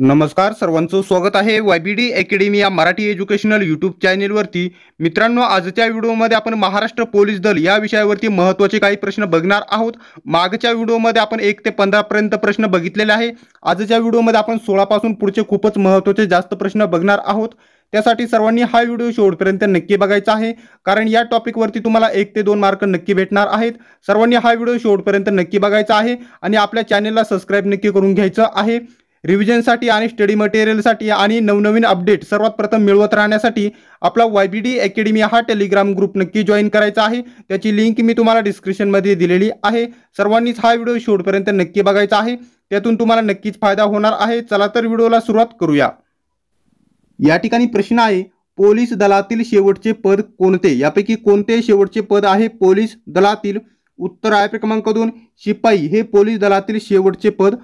नमस्कार सर्वांचं स्वागत आहे वाय बी डी अकॅडमी या मराठी एज्युकेशनल यूट्यूब चॅनेलवरती मित्रांनो आजच्या व्हिडिओमध्ये आपण महाराष्ट्र पोलीस दल या विषयावरती महत्त्वाचे काही प्रश्न बघणार आहोत मागच्या व्हिडिओमध्ये आपण एक ते पंधरापर्यंत प्रश्न बघितलेले आहे आजच्या व्हिडिओमध्ये आपण सोळापासून पुढचे खूपच महत्त्वाचे जास्त प्रश्न बघणार आहोत त्यासाठी सर्वांनी हा व्हिडिओ शेवटपर्यंत नक्की बघायचा आहे कारण या टॉपिकवरती तुम्हाला एक ते दोन मार्क नक्की भेटणार आहेत सर्वांनी हा व्हिडिओ शेवटपर्यंत नक्की बघायचा आहे आणि आपल्या चॅनेलला सबस्क्राईब नक्की करून घ्यायचं आहे रिव्हिजनसाठी आणि स्टडी मटेरियलसाठी आणि नवनवीन अपडेट सर्वात प्रथम मिळवत राहण्यासाठी आपला वाय बी डी अकॅडमी हा टेलिग्राम ग्रुप नक्की जॉईन करायचा आहे त्याची लिंक मी तुम्हाला डिस्क्रिप्शनमध्ये दिलेली आहे सर्वांनीच हा व्हिडिओ शेवटपर्यंत नक्की बघायचा आहे त्यातून तुम्हाला नक्कीच फायदा होणार आहे चला तर व्हिडिओला सुरुवात करूया या ठिकाणी प्रश्न आहे पोलीस दलातील शेवटचे पद कोणते यापैकी कोणते शेवटचे पद आहे पोलीस दलातील उत्तर आहे क्रमांक दोन शिपाई हे पोलीस दलातील शेवटचे पद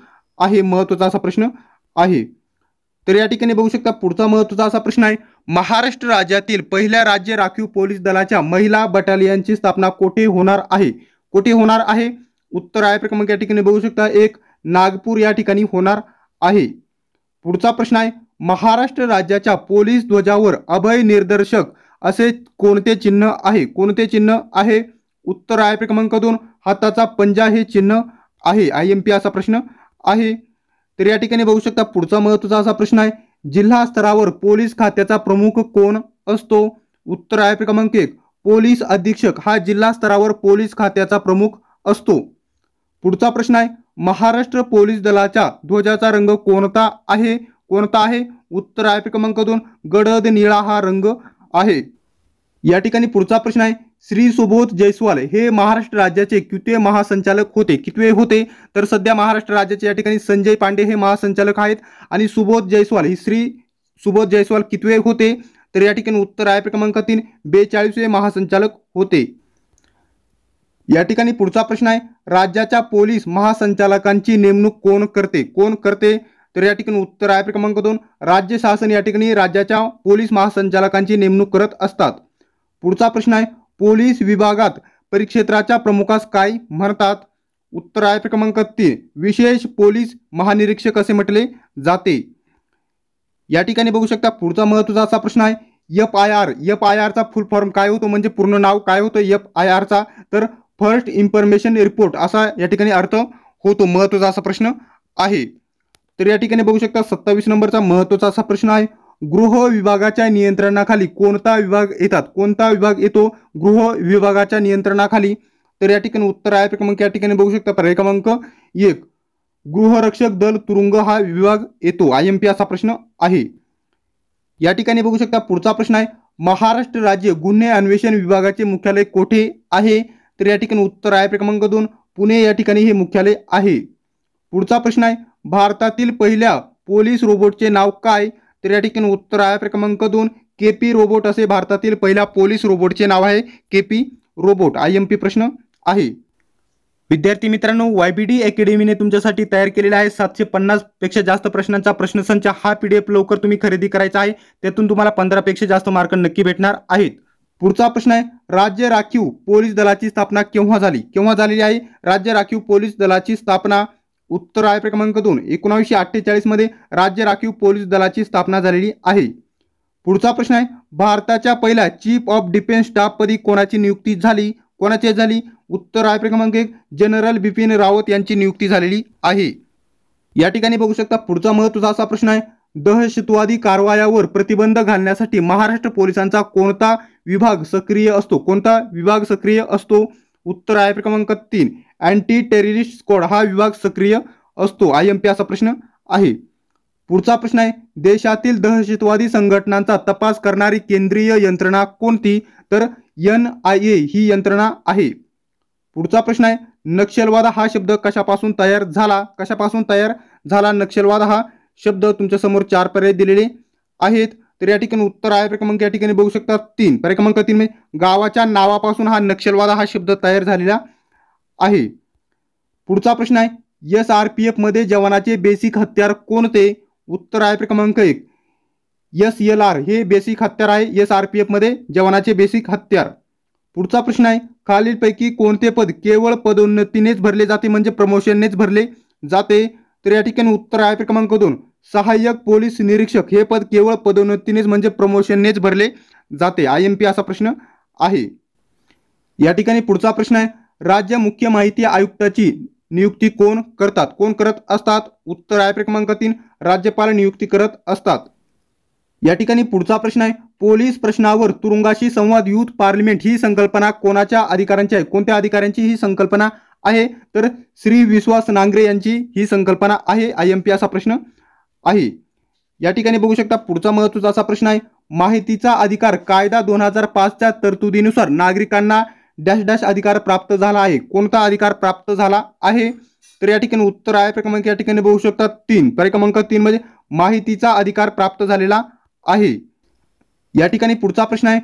आहे महत्त्वाचा असा प्रश्न आहे तर या ठिकाणी बघू शकता पुढचा महत्त्वाचा असा प्रश्न आहे महाराष्ट्र राज्यातील पहिल्या राज्य राखीव पोलीस दलाच्या महिला बटालियनची स्थापना कोठे होणार आहे कोठे होणार आहे उत्तर आहे क्रमांक या ठिकाणी बघू शकता एक नागपूर या ठिकाणी होणार आहे पुढचा प्रश्न आहे महाराष्ट्र राज्याच्या पोलीस ध्वजावर अभय निर्दर्शक असे कोणते चिन्ह आहे कोणते चिन्ह आहे उत्तर आहे क्रमांक दोन हाताचा पंजा हे चिन्ह आहे आय एम पी असा प्रश्न आहे तर या ठिकाणी बघू शकता पुढचा महत्त्वाचा असा प्रश्न आहे जिल्हा स्तरावर पोलीस खात्याचा प्रमुख कोण असतो उत्तर आहे क्रमांक एक पोलीस अधीक्षक हा जिल्हा स्तरावर पोलीस खात्याचा प्रमुख असतो पुढचा प्रश्न आहे महाराष्ट्र पोलीस दलाच्या ध्वजाचा रंग कोणता आहे कोणता आहे उत्तर आहे क्रमांक दोन गडद निळा हा रंग आहे या ठिकाणी पुढचा प्रश्न आहे श्री सुबोध जयस्वाल हे महाराष्ट्र राज्याचे कितवे महासंचालक होते कितवे होते तर सध्या महाराष्ट्र राज्याचे या ठिकाणी संजय पांडे हे महासंचालक आहेत आणि सुबोध जयस्वाल ही श्री सुबोध जयस्वाल कितवे होते तर या ठिकाणी उत्तर आहे क्रमांक तीन बेचाळीसवे महासंचालक होते या ठिकाणी पुढचा प्रश्न आहे राज्याच्या पोलीस महासंचालकांची नेमणूक कोण करते कोण करते तर या ठिकाणी उत्तर आहे क्रमांक दोन राज्य शासन या ठिकाणी राज्याच्या पोलीस महासंचालकांची नेमणूक करत असतात पुढचा प्रश्न आहे पोलीस विभागात परिक्षेत्राच्या प्रमुखास काय म्हणतात उत्तर आहे क्रमांक तीन विशेष पोलीस महानिरीक्षक असे म्हटले जाते या ठिकाणी बघू शकता पुढचा महत्त्वाचा असा प्रश्न आहे F I R F I आरचा फुल फॉर्म काय होतो म्हणजे पूर्ण नाव काय होतं एफ आय आरचा तर फर्स्ट इन्फॉर्मेशन रिपोर्ट असा या ठिकाणी अर्थ होतो महत्त्वाचा असा प्रश्न आहे तर या ठिकाणी बघू शकता सत्तावीस नंबरचा महत्त्वाचा असा प्रश्न आहे गृह विभागाच्या नियंत्रणाखाली कोणता विभाग येतात कोणता विभाग येतो गृह विभागाच्या नियंत्रणाखाली तर या ठिकाणी उत्तर आहे क्रमांक या ठिकाणी बघू शकता पर्याय क्रमांक एक गृहरक्षक दल तुरुंग हा विभाग येतो आय एम पी असा प्रश्न आहे या ठिकाणी बघू शकता पुढचा प्रश्न आहे महाराष्ट्र राज्य गुन्हे अन्वेषण विभागाचे मुख्यालय कोठे आहे तर या ठिकाणी उत्तर आहे क्रमांक दोन पुणे या ठिकाणी हे मुख्यालय आहे पुढचा प्रश्न आहे भारतातील पहिल्या पोलीस रोबोटचे नाव काय तर या ठिकाणी उत्तर आहे क्रमांक दोन के पी रोबोट असे भारतातील पहिल्या पोलीस रोबोटचे नाव आहे K P robot I M P प्रश्न आहे विद्यार्थी मित्रांनो वाय बी डी अकॅडमीने तुमच्यासाठी तयार केलेला आहे सातशे पेक्षा जास्त प्रश्नांचा प्रश्नसंच हा पी डी एफ लवकर तुम्ही खरेदी करायचा आहे त्यातून तुम्हाला पंधरापेक्षा जास्त मार्क नक्की भेटणार आहेत पुढचा प्रश्न आहे राज्य राखीव पोलीस दलाची स्थापना केव्हा झाली केव्हा झालेली आहे राज्य राखीव पोलीस दलाची स्थापना उत्तर आहे क्रमांक दोन एकोणावीसशे अठ्ठेचाळीसमध्ये राज्य राखीव पोलीस दलाची स्थापना झालेली आहे पुढचा प्रश्न आहे भारताच्या पहिल्या चीफ ऑफ डिफेन्स पदी कोणाची नियुक्ती झाली कोणाची झाली उत्तर आहे क्रमांक एक जनरल बिपिन रावत यांची नियुक्ती झालेली आहे या ठिकाणी बघू शकता पुढचा महत्त्वाचा असा प्रश्न आहे दहशतवादी कारवायावर प्रतिबंध घालण्यासाठी महाराष्ट्र पोलिसांचा कोणता विभाग सक्रिय असतो कोणता विभाग सक्रिय असतो उत्तर आहे क्रमांक तीन अँटी टेररिस्ट स्कॉड हा विभाग सक्रिय असतो आय एम पी असा प्रश्न आहे पुढचा प्रश्न आहे देशातील दहशतवादी संघटनांचा तपास करणारी केंद्रीय यंत्रणा कोणती तर एन आय ए ही यंत्रणा आहे पुढचा प्रश्न आहे नक्षलवाद हा शब्द कशापासून तयार झाला कशापासून तयार झाला नक्षलवाद हा शब्द तुमच्या समोर चार पर्याय दिलेले आहेत तर या ठिकाणी उत्तर आहे क्रमांक या ठिकाणी बघू शकता तीन पर्याय क्रमांक तीन म्हणजे गावाच्या नावापासून हा नक्षलवाद हा शब्द तयार झालेला आहे पुढचा प्रश्न आहे एस आर पी मध्ये जवानाचे बेसिक हत्यार कोणते उत्तर आहे क्रमांक एक एस एल आर हे बेसिक हत्यार आहे एस आर पी एफमध्ये जवानाचे बेसिक हत्यार पुढचा प्रश्न आहे खालीलपैकी कोणते पद केवळ पदोन्नतीनेच भरले जाते म्हणजे प्रमोशननेच भरले जाते तर या ठिकाणी उत्तर आहे क्रमांक दोन सहाय्यक पोलीस निरीक्षक हे पद केवळ पदोन्नतीनेच म्हणजे प्रमोशननेच भरले जाते आय एम पी असा प्रश्न आहे या ठिकाणी पुढचा प्रश्न आहे राज्य मुख्य माहिती आयुक्ताची नियुक्ती कोण करतात कोण करत असतात उत्तर आहे क्रमांक तीन राज्यपाल नियुक्ती करत असतात या ठिकाणी पुढचा प्रश्न आहे पोलीस प्रश्नावर तुरुंगाशी संवाद युथ पार्लिमेंट ही संकल्पना कोणाच्या अधिकाऱ्यांची आहे कोणत्या अधिकाऱ्यांची ही संकल्पना आहे तर श्री विश्वास नांगरे यांची ही संकल्पना आहे आय एम पी असा प्रश्न आहे या ठिकाणी बघू शकता पुढचा महत्वाचा असा प्रश्न आहे माहितीचा अधिकार कायदा दोन हजार पाचच्या तरतुदीनुसार नागरिकांना डॅश डॅश अधिकार प्राप्त झाला आहे कोणता अधिकार प्राप्त झाला आहे तर या ठिकाणी उत्तर आहे क्रमांक या ठिकाणी बघू शकता तीन क्रमांक तीन म्हणजे माहितीचा अधिकार प्राप्त झालेला आहे या ठिकाणी पुढचा प्रश्न आहे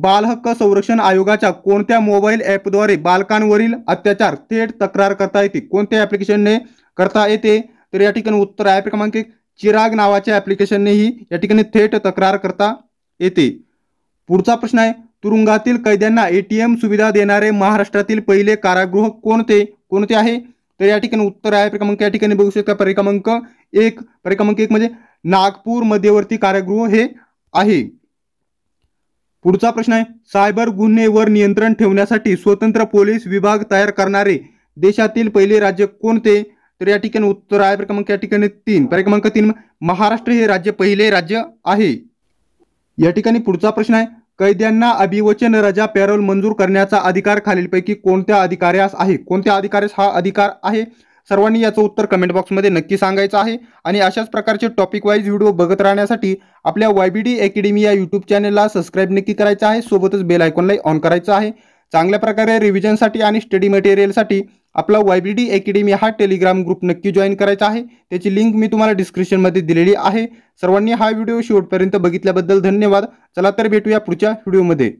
बालहक्क संरक्षण आयोगाच्या कोणत्या मोबाईल ॲपद्वारे बालकांवरील अत्याचार थेट तक्रार करता येते कोणत्या ॲप्लिकेशनने करता येते तर या ठिकाणी उत्तर आहे क्रमांक चिराग नावाच्या ही या ठिकाणी थेट तक्रार करता येते पुढचा प्रश्न आहे तुरुंगातील कैद्यांना एटीएम सुविधा देणारे महाराष्ट्रातील पहिले कारागृह कोणते कोणते आहे तर या ठिकाणी उत्तर आहे परिक्रमांक या ठिकाणी बघू शकता परिक्रमांक एक परिक्रमांक एक म्हणजे नागपूर मध्यवर्ती कारागृह हे आहे पुढचा प्रश्न आहे सायबर गुन्हेवर नियंत्रण ठेवण्यासाठी स्वतंत्र पोलीस विभाग तयार करणारे देशातील पहिले राज्य कोणते तर या ठिकाणी उत्तर आहे परिक्रमांक या ठिकाणी तीन परिक्रमांक तीन महाराष्ट्र हे राज्य पहिले राज्य आहे या ठिकाणी पुढचा प्रश्न आहे कैद्यांना अभिवचन रजा पॅरोल मंजूर करण्याचा अधिकार खालीलपैकी कोणत्या अधिकाऱ्यास आहे कोणत्या अधिकाऱ्यास हा अधिकार आहे सर्वांनी याचं उत्तर कमेंट बॉक्समध्ये नक्की सांगायचं आहे आणि अशाच प्रकारचे टॉपिक वाईज व्हिडिओ बघत राहण्यासाठी आपल्या वाय बी डी अकॅडमी या यूट्यूब चॅनलला सबस्क्राईब नक्की करायचं आहे सोबतच बेल आयकॉनलाही ऑन करायचं आहे चांगल्या प्रकारे रिव्हिजनसाठी आणि स्टडी मटेरियलसाठी आपला वाय बी डी अकॅडमी हा टेलिग्राम ग्रुप नक्की जॉईन करायचा आहे त्याची लिंक मी तुम्हाला डिस्क्रिप्शनमध्ये दिलेली आहे सर्वांनी हा व्हिडिओ शेवटपर्यंत बघितल्याबद्दल धन्यवाद चला तर भेटूया पुढच्या व्हिडिओमध्ये